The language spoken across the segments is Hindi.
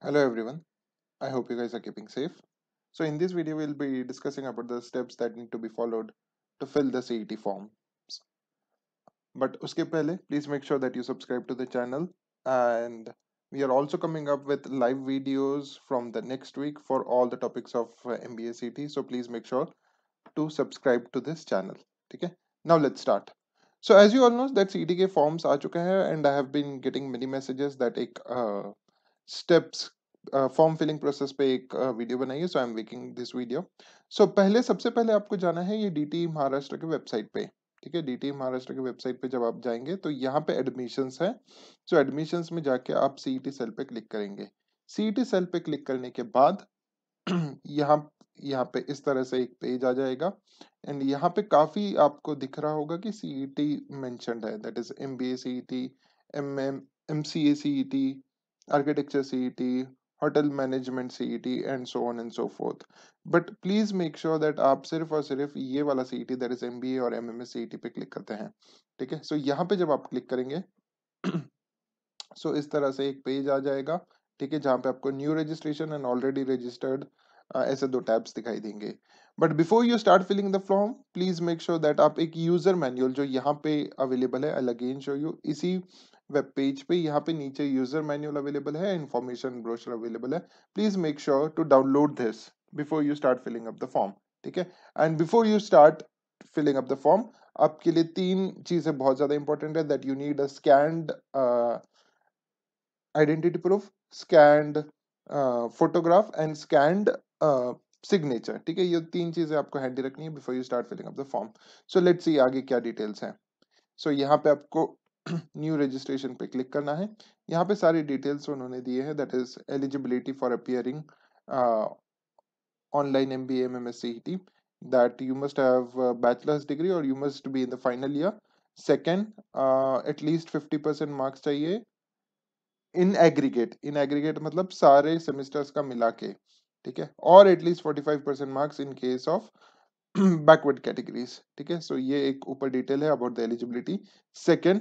Hello everyone, I hope you guys are keeping safe. So in this video we'll be discussing about the steps that need to be followed to fill the CET forms. But uske pehle, please make sure that you subscribe to the channel and we are also coming up with live videos from the next week for all the topics of uh, MBA CET. So please make sure to subscribe to this channel. Okay? Now let's start. So as you all know that CET forms are चुके hai, and I have been getting many messages that एक स्टेप्स फॉर्म फिलिंग प्रोसेस पे एक वीडियो uh, बनाई है so I am making this video so पहले सबसे पहले आपको जाना है ये डी महाराष्ट्र e के वेबसाइट पे ठीक है डी महाराष्ट्र e के वेबसाइट पे जब आप जाएंगे तो यहाँ पे एडमिशंस है सो so, एडमिशंस में जाके आप सीई सेल e पे क्लिक करेंगे सीई सेल पे क्लिक करने के बाद यहाँ यहाँ पे इस तरह से एक पेज आ जाएगा एंड यहाँ पे काफी आपको दिख रहा होगा कि सीई सीईटी मेंशनड है that is MBA CET MM MCA T architecture CET, hotel management CET, and so on and so forth. But please make sure that आप सिर्फ और सिर्फ ये वाला CET, that is MBA और MMS CET पे क्लिक करते हैं ठीक है सो यहाँ पे जब आप क्लिक करेंगे सो so इस तरह से एक पेज आ जाएगा ठीक है जहाँ पे आपको new registration and already registered ऐसे दो टैब्स दिखाई देंगे but before you start filling the form please make sure that आप एक यूजर मैनुअल जो यहाँ पे अवेलेबल है आई अगेन शो यू इसी वेब पेज पे यहाँ पे नीचे यूजर मैनुअल अवेलेबल है इन्फॉर्मेशन ब्रोशर अवेलेबल है please make sure to download this before you start filling up the form ठीक है and before you start filling up the form आपके लिए तीन चीजें बहुत ज्यादा इंपॉर्टेंट है that you need a scanned identity proof scanned photograph and scanned signature ठीक है ये तीन चीजें आपको हैंडी रखनी है before you start filling up the form so let's see आगे क्या डिटेल्स हैं सो so, यहाँ पे आपको न्यू रजिस्ट्रेशन पे क्लिक करना है यहाँ पे सारी डिटेल्स उन्होंने दिए हैं that is eligibility for appearing online M B M M S C T that you must have bachelor's degree और you must be in the final year second at least fifty percent marks चाहिए इन एग्रीगेट इन एग्रीगेट मतलब सारे सेमिस्टर्स का मिला के ठीक है और at least forty five percent marks in case of backward categories ठीक है सो ये एक ऊपर डिटेल है अबाउट द एलिजिबिलिटी सेकेंड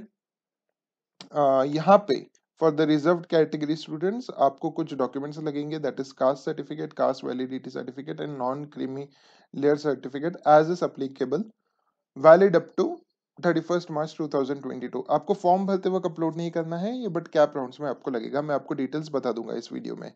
यहाँ पे for the reserve category students आपको कुछ डॉक्यूमेंट्स लगेंगे that is caste certificate caste validity certificate and non creamy layer certificate as is applicable valid up to thirty first March two thousand twenty two आपको फॉर्म भरते वक्त अपलोड नहीं करना है ये बट कैप राउंड्स में आपको लगेगा मैं आपको डिटेल्स बता दूंगा इस वीडियो में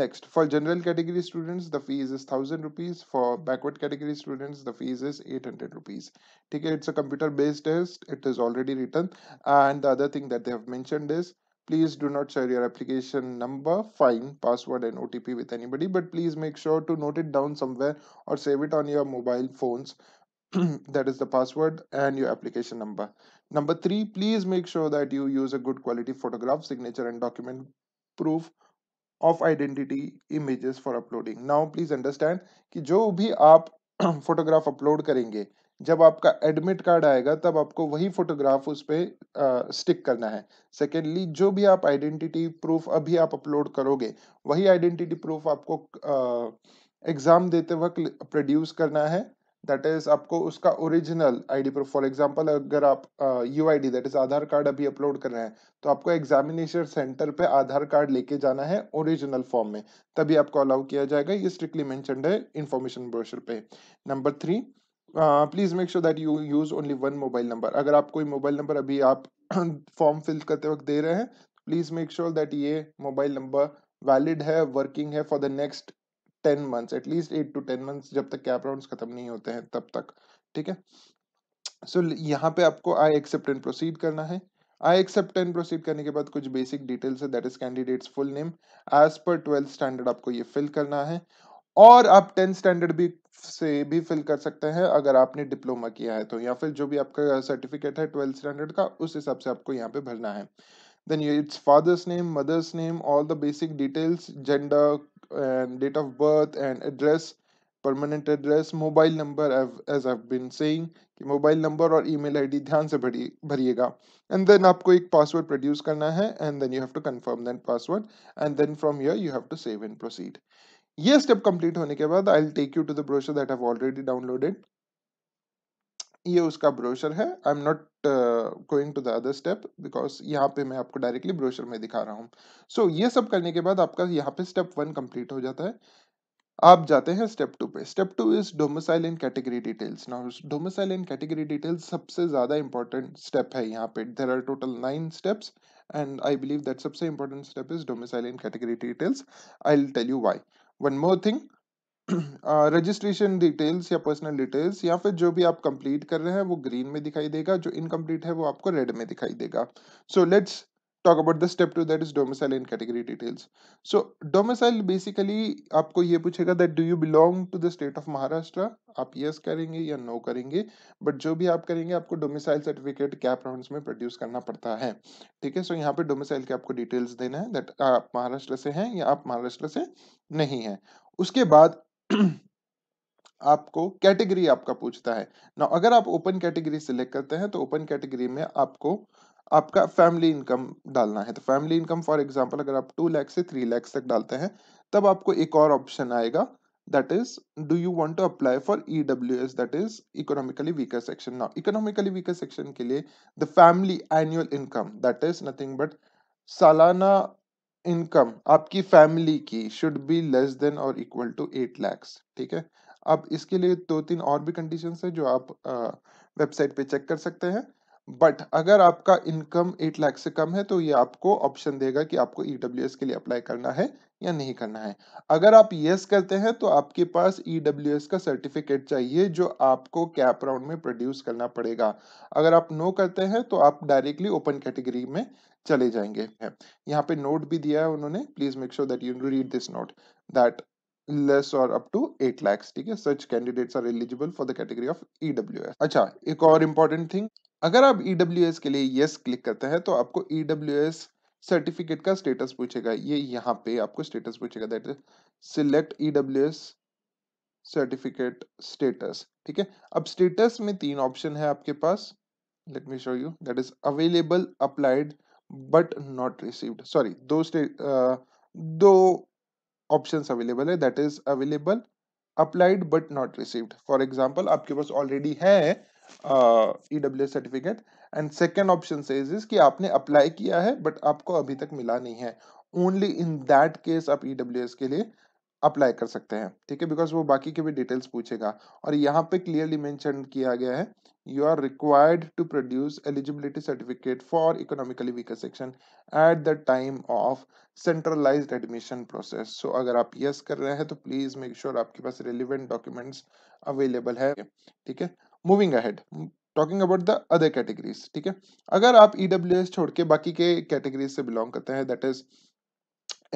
next for general category students the fees is thousand rupees for backward category students the fees is eight hundred rupees ठीक है it's a computer based test it is already written and the other thing that they have mentioned is please do not share your application number fine password and otp with anybody but please make sure to note it down somewhere or save it on your mobile phones that is the password and your application number number three please make sure that you use a good quality photograph signature and document proof of identity images for uploading now please understand ki jo bhi aap photograph upload karenge जब आपका एडमिट कार्ड आएगा तब आपको वही फोटोग्राफ उस पर स्टिक करना है सेकेंडली जो भी आप आइडेंटिटी प्रूफ अभी आप अपलोड करोगे वही आइडेंटिटी प्रूफ आपको एग्ज़ाम देते वक्त प्रोड्यूस करना है दैट इज आपको उसका original ID proof for example अगर आप U I D that is Aadhaar card अभी अपलोड कर रहे हैं तो आपको एग्जामिनेशन सेंटर पे आधार कार्ड लेके जाना है ओरिजिनल फॉर्म में तभी आपको अलाउ किया जाएगा ये स्ट्रिक्टली मैंशनड है इन्फॉर्मेशन ब्रोशर पे number three please make sure that you use only one mobile number अगर आप कोई मोबाइल नंबर अभी आप फॉर्म फिल करते वक्त दे रहे हैं प्लीज मेक श्योर दैट ये मोबाइल नंबर वैलिड है वर्किंग है for the next ten months at least eight to ten months जब तक कैप राउंड खत्म नहीं होते हैं तब तक ठीक है सो so, यहाँ पे आपको आई एक्सेप्ट एंड प्रोसीड करना है आई एक्सेप्ट एंड प्रोसीड करने के बाद कुछ बेसिक डिटेल्स है that is candidate's full name as per twelfth standard आपको ये फिल करना है और आप टेंथ स्टैंडर्ड भी से भी फिल कर सकते हैं अगर आपने डिप्लोमा किया है तो या फिर जो भी आपका सर्टिफिकेट है ट्वेल्थ स्टैंडर्ड का उस हिसाब से आपको यहाँ पे भरना है then it's father's name mother's name all the basic details gender and date of birth and address permanent address mobile number as I been saying कि मोबाइल नंबर और ईमेल आईडी ध्यान से भरी भरिएगा एंड देन आपको एक पासवर्ड प्रोड्यूस करना है and then you have to confirm that password and then from here you have to save and proceed ये स्टेप कंप्लीट होने के बाद I take you to the brochure that have already downloaded ये उसका ब्रोशर है I am not going to the other step because यहाँ पे मैं आपको डायरेक्टली ब्रोशर में दिखा रहा हूँ सो so, ये सब करने के बाद आपका यहाँ पे स्टेप वन कंप्लीट हो जाता है आप जाते हैं स्टेप टू पे step two is domicile in category details now domicile in category details सबसे ज्यादा इंपॉर्टेंट स्टेप है यहाँ पे there are total nine steps and I believe that सबसे important step is domicile in category details I will tell you why one more thing registration details या पर्सनल डिटेल्स या फिर जो भी आप कंप्लीट कर रहे हैं वो ग्रीन में दिखाई देगा जो इनकम्प्लीट है वो आपको रेड में दिखाई देगा so let's talk about the step two that is domicile in category details so domicile basically आपको ये पूछेगा that do you belong to the state of Maharashtra आप यस yes करेंगे या नो no करेंगे बट जो भी आप करेंगे आपको डोमिसाइल सर्टिफिकेट कैप राउंड में प्रोड्यूस करना पड़ता है ठीक है सो यहाँ पे डोमिसाइल के आपको डिटेल्स देना है दैट आप महाराष्ट्र से हैं या आप महाराष्ट्र से नहीं है उसके बाद आपको कैटेगरी आपका पूछता है ना अगर आप ओपन कैटेगरी सिलेक्ट करते हैं तो ओपन कैटेगरी में आपको आपका फैमिली इनकम डालना है तो फैमिली इनकम फॉर एग्जांपल अगर आप टू लैख से थ्री लैख तक डालते हैं तब आपको एक और ऑप्शन आएगा that is do you want to apply for E W S that is economically weaker section now economically weaker section के लिए the family annual income that is nothing but सालाना इनकम आपकी फैमिली की should be less than or equal to eight lakhs ठीक है अब इसके लिए दो तीन और भी कंडीशंस है जो आप वेबसाइट पे चेक कर सकते हैं बट अगर आपका इनकम एट लाख से कम है तो ये आपको ऑप्शन देगा कि आपको ई e के लिए अप्लाई करना है या नहीं करना है अगर आप यस करते हैं तो आपके पास ई e का सर्टिफिकेट चाहिए जो आपको कैप राउंड में प्रोड्यूस करना पड़ेगा अगर आप नो करते हैं तो आप डायरेक्टली ओपन कैटेगरी में चले जाएंगे यहाँ पे नोट भी दिया है उन्होंने please make sure that you read this note that less or up to eight lakhs ठीक है such candidates are eligible for the category of EW अच्छा एक और इम्पॉर्टेंट थिंग अगर आप ई e के लिए यस क्लिक करते हैं तो आपको ई e सर्टिफिकेट का स्टेटस पूछेगा ये यहाँ पे आपको स्टेटस पूछेगा that is select E certificate status ठीक है अब स्टेटस में तीन ऑप्शन है आपके पास let me show you that is available applied but not received sorry दो स्टेट दो ऑप्शंस अवेलेबल है that is available applied but not received for example आपके पास ऑलरेडी है E W certificate and second option says is कि आपने अप्लाई किया है बट आपको अभी तक मिला नहीं है ओनली इन दैट केस आप ई e के लिए अप्लाई कर सकते हैं ठीक है बिकॉज वो बाकी के भी डिटेल्स पूछेगा और यहाँ पे क्लियरली मैंशन किया गया है you are required to produce eligibility certificate for economically weaker section at the time of centralize admission process so अगर आप यस yes कर रहे हैं तो प्लीज मेक श्योर आपके पास रेलिवेंट डॉक्यूमेंट्स अवेलेबल है ठीक है moving ahead talking about the other categories ठीक है अगर आप ई डब्ल्यू एस छोड़ के बाकी के कैटेगरीज से बिलोंग करते हैं that is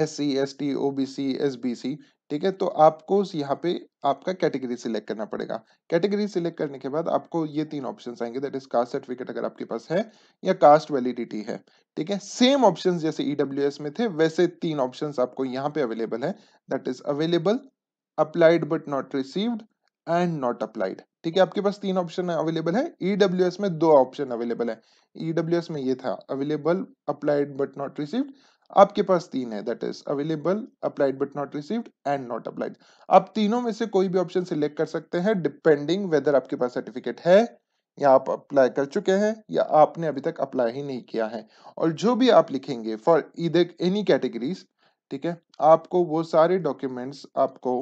S C S T O B C S B C ठीक है तो आपको यहाँ पे आपका कैटेगरी सिलेक्ट करना पड़ेगा कैटेगरी सिलेक्ट करने के बाद आपको ये तीन ऑप्शन आएंगे दैट इज कास्ट सर्टिफिकेट अगर आपके पास है या कास्ट वैलिडिटी है ठीक है सेम ऑप्शंस जैसे ईडब्ल्यू e में थे वैसे तीन ऑप्शंस आपको यहाँ पे अवेलेबल है that is available applied but not received and not applied ठीक है आपके पास तीन ऑप्शन अवेलेबल है ईडब्ल्यू में दो ऑप्शन अवेलेबल है ईडब्ल्यू में ये था available applied but not received आपके पास तीन है that is available applied but not received and not applied आप तीनों में से कोई भी ऑप्शन सिलेक्ट कर सकते हैं डिपेंडिंग वेदर आपके पास सर्टिफिकेट है या आप अप्लाई कर चुके हैं या आपने अभी तक अप्लाई ही नहीं किया है और जो भी आप लिखेंगे फॉर इधर एनी कैटेगरीज ठीक है आपको वो सारे डॉक्यूमेंट्स आपको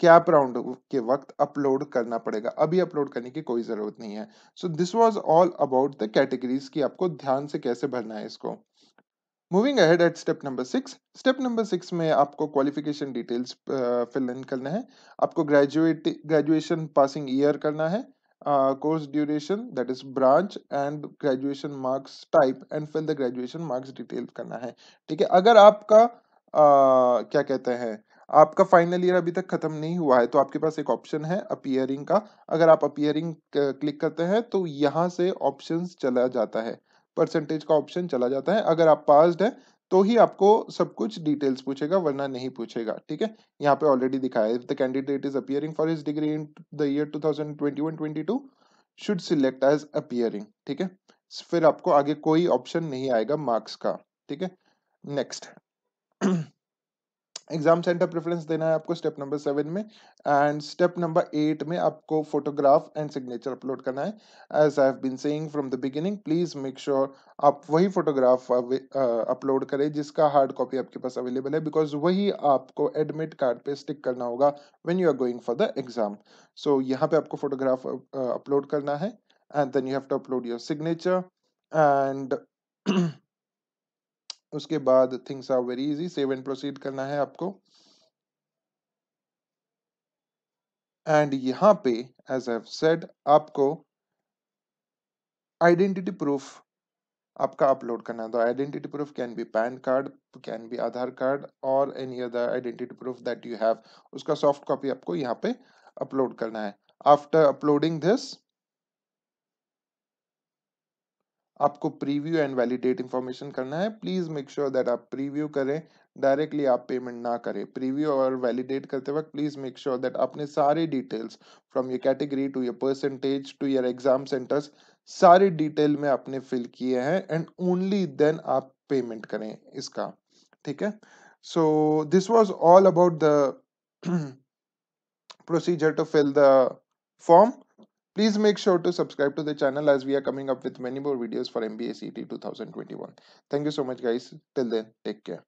कैप राउंड के वक्त अपलोड करना पड़ेगा अभी अपलोड करने की कोई ज़रूरत नहीं है so this was all about the categories की आपको ध्यान से कैसे भरना है इसको moving ahead at step number six step number six में आपको क्वालिफिकेशन डिटेल्स फिल इन करना है आपको ग्रेजुएट ग्रेजुएशन पासिंग ईयर करना है course duration that is branch and graduation marks type and fill the graduation marks details करना है ठीक है अगर आपका uh, क्या कहते हैं आपका फाइनल ईयर अभी तक खत्म नहीं हुआ है तो आपके पास एक ऑप्शन है अपियरिंग का अगर आप अपियरिंग क्लिक करते हैं तो यहाँ से ऑप्शन चला जाता है परसेंटेज का ऑप्शन चला जाता है अगर आप पास्ड है तो ही आपको सब कुछ डिटेल्स पूछेगा वरना नहीं पूछेगा ठीक है यहाँ पे ऑलरेडी दिखाया है the candidate is appearing for his degree in the year 2021-22 should select as appearing ठीक है फिर आपको आगे कोई ऑप्शन नहीं आएगा मार्क्स का ठीक है नेक्स्ट एग्जाम सेंटर प्रेफरेंस देना है आपको स्टेप नंबर सेवन में एंड स्टेप नंबर एट में आपको फोटोग्राफ एंड सिग्नेचर अपलोड करना है as I have been saying from the beginning please make sure आप वही फोटोग्राफ अपलोड करें जिसका हार्ड कॉपी आपके पास अवेलेबल है बिकॉज वही आपको एडमिट कार्ड पे स्टिक करना होगा when you are going for the exam so यहाँ पे आपको फोटोग्राफ अपलोड करना है and then you have to upload your signature and उसके बाद things are very easy save and proceed करना है आपको एंड यहां पे एज आई सेड आपको आइडेंटिटी प्रूफ आपका अपलोड करना है तो identity proof can be PAN card can be Aadhaar card और any other identity proof that you have उसका सॉफ्ट कॉपी आपको यहाँ पे अपलोड करना है आफ्टर अपलोडिंग दिस आपको प्रीव्यू एंड वैलिडेट इन्फॉर्मेशन करना है प्लीज़ मेक श्योर दैट आप प्रीव्यू करें डायरेक्टली आप पेमेंट ना करें प्रीव्यू और वैलिडेट करते वक्त प्लीज़ मेक श्योर दैट आपने सारे details from your category to your percentage to your exam centres सारे डिटेल में आपने फिल किए हैं एंड ओनली देन आप पेमेंट करें इसका ठीक है so this was all about the procedure to fill the form Please make sure to subscribe to the channel as we are coming up with many more videos for MBA CT 2021. Thank you so much guys. Till then, take care.